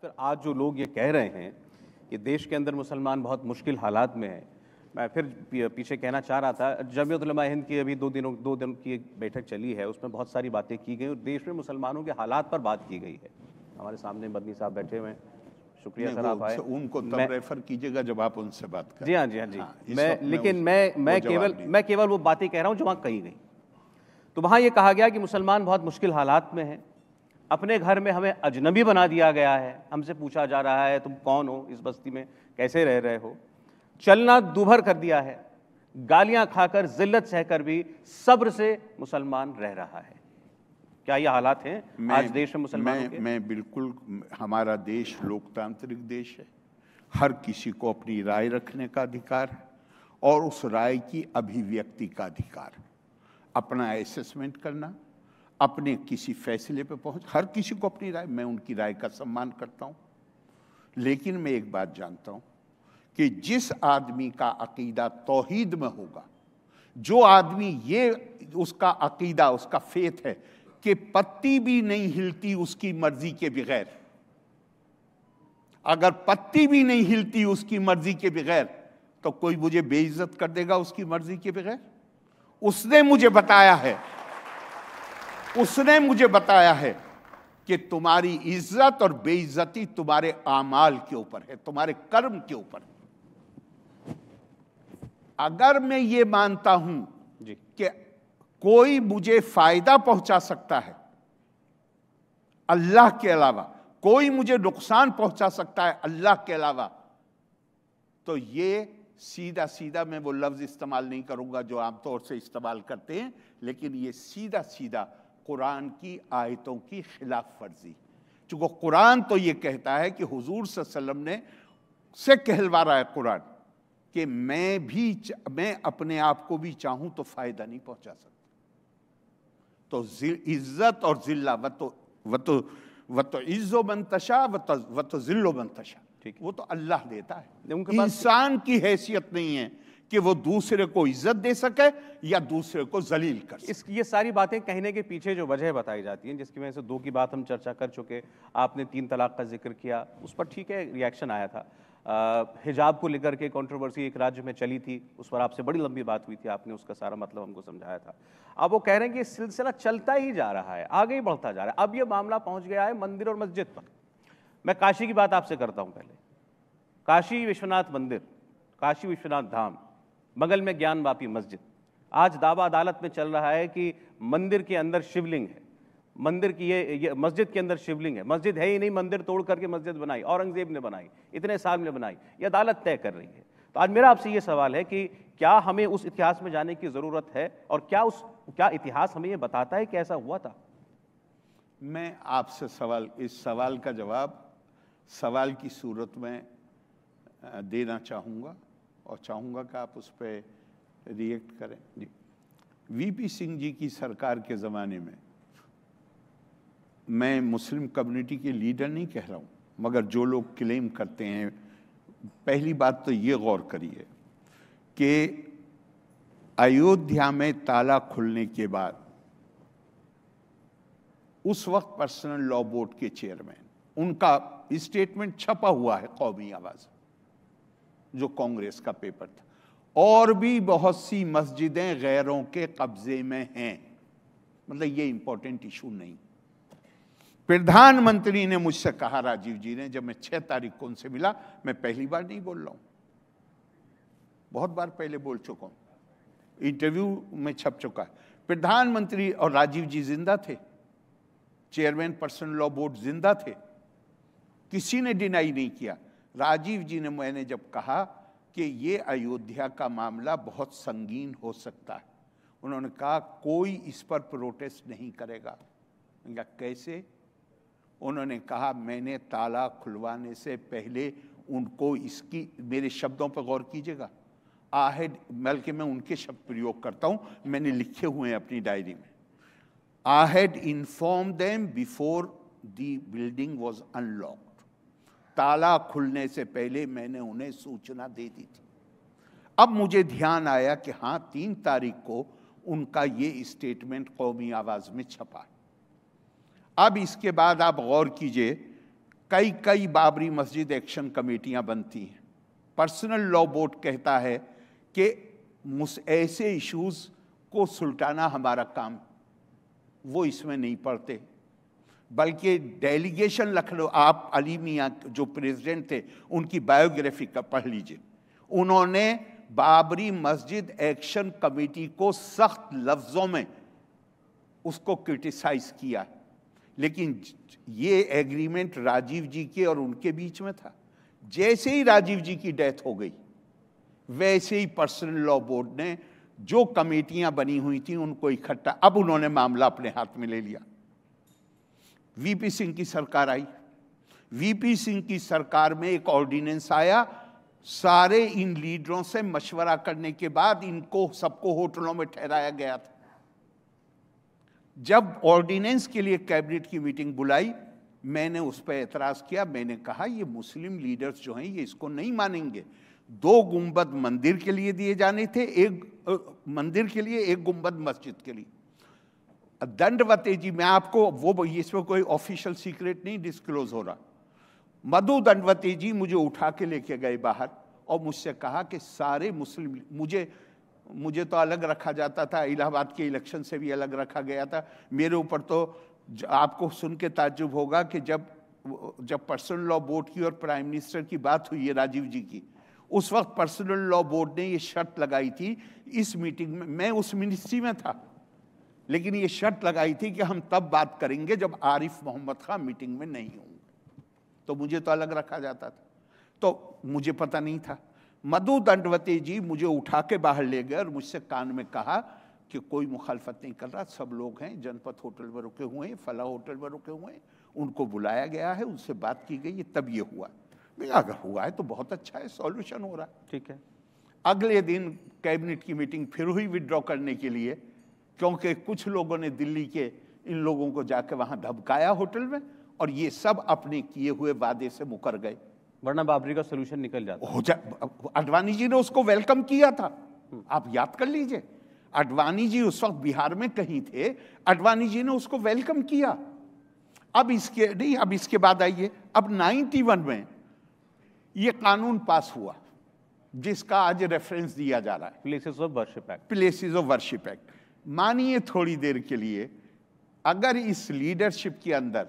फिर आज जो लोग ये कह रहे हैं कि देश के अंदर मुसलमान बहुत मुश्किल हालात में है मैं फिर पीछे कहना चाह रहा था जमयत हिंद की अभी दो दिनों दो दिन की एक बैठक चली है उसमें बहुत सारी बातें की गई और देश में मुसलमानों के हालात पर बात की गई है हमारे सामने बदनी साहब बैठे हुए हैं शुक्रिया सर आप आए उनको तब रेफर कीजिएगा जब आप उनसे बात करें जी हाँ जी हाँ जी हाँ, मैं लेकिन मैं मैं केवल मैं केवल वो बातें कह रहा हूँ जो वहाँ कही गई तो वहाँ ये कहा गया कि मुसलमान बहुत मुश्किल हालात में हैं अपने घर में हमें अजनबी बना दिया गया है हमसे पूछा जा रहा है तुम कौन हो इस बस्ती में कैसे रह रहे हो चलना दुभर कर दिया है गालियां खाकर जिल्लत सहकर भी सब्र से मुसलमान रह रहा है क्या ये हालात हैं आज देश में मुसलमान मैं, मैं बिल्कुल हमारा देश लोकतांत्रिक देश है हर किसी को अपनी राय रखने का अधिकार है और उस राय की अभिव्यक्ति का अधिकार अपना एसेसमेंट करना अपने किसी फैसले पे पहुंच हर किसी को अपनी राय मैं उनकी राय का सम्मान करता हूं लेकिन मैं एक बात जानता हूं कि जिस आदमी का अकीदा तोहीद में होगा जो आदमी ये उसका अकीदा उसका फेत है कि पत्ती भी नहीं हिलती उसकी मर्जी के बगैर अगर पत्ती भी नहीं हिलती उसकी मर्जी के बगैर तो कोई मुझे बेइज्जत कर देगा उसकी मर्जी के बगैर उसने मुझे बताया है उसने मुझे बताया है कि तुम्हारी इज्जत और बेइज्जती तुम्हारे आमाल के ऊपर है तुम्हारे कर्म के ऊपर है अगर मैं ये मानता हूं कि कोई मुझे फायदा पहुंचा सकता है अल्लाह के अलावा कोई मुझे नुकसान पहुंचा सकता है अल्लाह के अलावा तो ये सीधा सीधा मैं वो लफ्ज इस्तेमाल नहीं करूंगा जो आमतौर से इस्तेमाल करते हैं लेकिन ये सीधा सीधा कुरान की आयतों की खिलाफ वर्जी चूंकि कुरान तो ये कहता है कि हुजूर वसल्लम ने से कहलवा रहा है कुरान कि मैं भी मैं अपने आप को भी चाहूं तो फ़ायदा नहीं पहुंचा सकता तो इज्जत और जिला वतो वतो व तो इज्जो बनतशा व तो व तो जिल्लो बनतशा वो तो अल्लाह देता है इंसान की हैसियत नहीं है कि वो दूसरे को इज्जत दे सके या दूसरे को जलील कर इस ये सारी बातें कहने के पीछे जो वजह बताई जाती हैं जिसकी वजह से दो की बात हम चर्चा कर चुके आपने तीन तलाक का जिक्र किया उस पर ठीक है रिएक्शन आया था आ, हिजाब को लेकर के कंट्रोवर्सी एक राज्य में चली थी उस पर आपसे बड़ी लंबी बात हुई थी आपने उसका सारा मतलब हमको समझाया था अब वो कह रहे हैं कि सिलसिला चलता ही जा रहा है आगे ही बढ़ता जा रहा है अब ये मामला पहुंच गया है मंदिर और मस्जिद पर मैं काशी की बात आपसे करता हूँ पहले काशी विश्वनाथ मंदिर काशी विश्वनाथ धाम बगल में ज्ञान वापी मस्जिद आज दावा अदालत में चल रहा है कि मंदिर के अंदर शिवलिंग है मंदिर की ये, ये मस्जिद के अंदर शिवलिंग है मस्जिद है ही नहीं मंदिर तोड़ करके मस्जिद बनाई औरंगजेब ने बनाई इतने साल में बनाई ये अदालत तय कर रही है तो आज मेरा आपसे ये सवाल है कि क्या हमें उस इतिहास में जाने की ज़रूरत है और क्या उस क्या इतिहास हमें ये बताता है कि ऐसा हुआ था मैं आपसे सवाल इस सवाल का जवाब सवाल की सूरत में देना चाहूँगा और चाहूँगा कि आप उस पर रिएक्ट करें जी वीपी सिंह जी की सरकार के ज़माने में मैं मुस्लिम कम्युनिटी के लीडर नहीं कह रहा हूँ मगर जो लोग क्लेम करते हैं पहली बात तो ये गौर करिए कि अयोध्या में ताला खुलने के बाद उस वक्त पर्सनल लॉ बोर्ड के चेयरमैन उनका स्टेटमेंट छपा हुआ है कौमी आवाज़ जो कांग्रेस का पेपर था और भी बहुत सी मस्जिदें गैरों के कब्जे में हैं मतलब ये इंपॉर्टेंट इशू नहीं प्रधानमंत्री ने मुझसे कहा राजीव जी ने जब मैं छह तारीख को उनसे मिला मैं पहली बार नहीं बोल रहा हूं बहुत बार पहले बोल चुका हूं इंटरव्यू में छप चुका है प्रधानमंत्री और राजीव जी जिंदा थे चेयरमैन पर्सन लॉ बोर्ड जिंदा थे किसी ने डिनाई नहीं किया राजीव जी ने मैंने जब कहा कि ये अयोध्या का मामला बहुत संगीन हो सकता है उन्होंने कहा कोई इस पर प्रोटेस्ट नहीं करेगा या कैसे उन्होंने कहा मैंने ताला खुलवाने से पहले उनको इसकी मेरे शब्दों पर गौर कीजिएगा आहेड बल्कि मैं उनके शब्द प्रयोग करता हूँ मैंने लिखे हुए हैं अपनी डायरी में I had inform them before the building was unlock ताला खुलने से पहले मैंने उन्हें सूचना दे दी थी अब मुझे ध्यान आया कि हाँ तीन तारीख को उनका ये स्टेटमेंट कौमी आवाज़ में छपा अब इसके बाद आप गौर कीजिए कई कई बाबरी मस्जिद एक्शन कमेटियां बनती हैं पर्सनल लॉ बोर्ड कहता है कि ऐसे इश्यूज़ को सुलटाना हमारा काम वो इसमें नहीं पड़ते बल्कि डेलीगेशन लखनऊ आप अली मियाँ जो प्रेसिडेंट थे उनकी बायोग्राफी का पढ़ लीजिए उन्होंने बाबरी मस्जिद एक्शन कमेटी को सख्त लफ्ज़ों में उसको क्रिटिसाइज किया लेकिन ये एग्रीमेंट राजीव जी के और उनके बीच में था जैसे ही राजीव जी की डेथ हो गई वैसे ही पर्सनल लॉ बोर्ड ने जो कमेटियां बनी हुई थी उनको इकट्ठा अब उन्होंने मामला अपने हाथ में ले लिया वीपी सिंह की सरकार आई वीपी सिंह की सरकार में एक ऑर्डिनेंस आया सारे इन लीडरों से मशवरा करने के बाद इनको सबको होटलों में ठहराया गया था जब ऑर्डिनेंस के लिए कैबिनेट की मीटिंग बुलाई मैंने उस पर एतराज़ किया मैंने कहा ये मुस्लिम लीडर्स जो हैं ये इसको नहीं मानेंगे दो गुंबद मंदिर के लिए दिए जाने थे एक मंदिर के लिए एक गुंबद मस्जिद के लिए दंडवते जी मैं आपको वो इसमें कोई ऑफिशियल सीक्रेट नहीं डिस्क्लोज हो रहा मधु दंडवती जी मुझे उठा के लेके गए बाहर और मुझसे कहा कि सारे मुस्लिम मुझे मुझे तो अलग रखा जाता था इलाहाबाद के इलेक्शन से भी अलग रखा गया था मेरे ऊपर तो आपको सुन के ताजुब होगा कि जब जब पर्सनल लॉ बोर्ड की और प्राइम मिनिस्टर की बात हुई है राजीव जी की उस वक्त पर्सनल लॉ बोर्ड ने ये शर्त लगाई थी इस मीटिंग में मैं उस मिनिस्ट्री में था लेकिन ये शर्त लगाई थी कि हम तब बात करेंगे जब आरिफ मोहम्मद खां मीटिंग में नहीं होंगे तो मुझे तो अलग रखा जाता था तो मुझे पता नहीं था मधु दंडवती जी मुझे उठा के बाहर ले गए और मुझसे कान में कहा कि कोई मुखालफत नहीं कर रहा सब लोग हैं जनपद होटल में रुके हुए हैं फला होटल में रुके हुए हैं उनको बुलाया गया है उनसे बात की गई है तब ये हुआ अगर हुआ है तो बहुत अच्छा है सॉल्यूशन हो रहा है ठीक है अगले दिन कैबिनेट की मीटिंग फिर हुई विदड्रॉ करने के लिए क्योंकि कुछ लोगों ने दिल्ली के इन लोगों को जाकर वहां धबकाया होटल में और ये सब अपने किए हुए वादे से मुकर गए वरना बाबरी का सोल्यूशन निकल जाता हो जा अडवाणी जी ने उसको वेलकम किया था आप याद कर लीजिए अडवाणी जी उस वक्त बिहार में कहीं थे अडवाणी जी ने उसको वेलकम किया अब इसके नहीं अब इसके बाद आइए अब 91 में ये कानून पास हुआ जिसका आज रेफरेंस दिया जा रहा है places of worship act places of worship act मानिए थोड़ी देर के लिए अगर इस लीडरशिप के अंदर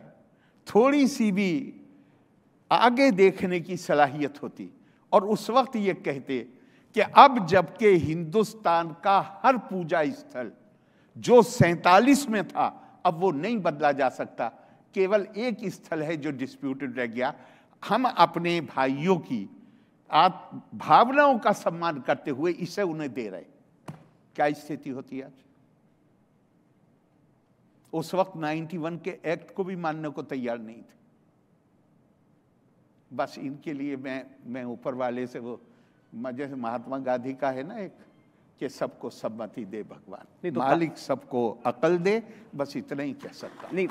थोड़ी सी भी आगे देखने की सलाहियत होती और उस वक्त ये कहते कि अब जबकि हिंदुस्तान का हर पूजा स्थल जो सैतालीस में था अब वो नहीं बदला जा सकता केवल एक स्थल है जो डिस्प्यूटेड रह गया हम अपने भाइयों की आप भावनाओं का सम्मान करते हुए इसे उन्हें दे रहे क्या स्थिति होती है आज उस वक्त 91 के एक्ट को भी मानने को तैयार नहीं थे बस इनके लिए मैं मैं ऊपर वाले से वो जैसे महात्मा गांधी का है ना एक कि सबको सम्मति दे भगवान नहीं तो मालिक सबको अकल दे बस इतना ही कह सकता नहीं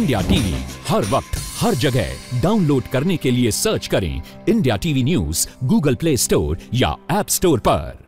इंडिया टीवी हर वक्त हर जगह डाउनलोड करने के लिए सर्च करें India TV news Google Play Store या एप स्टोर पर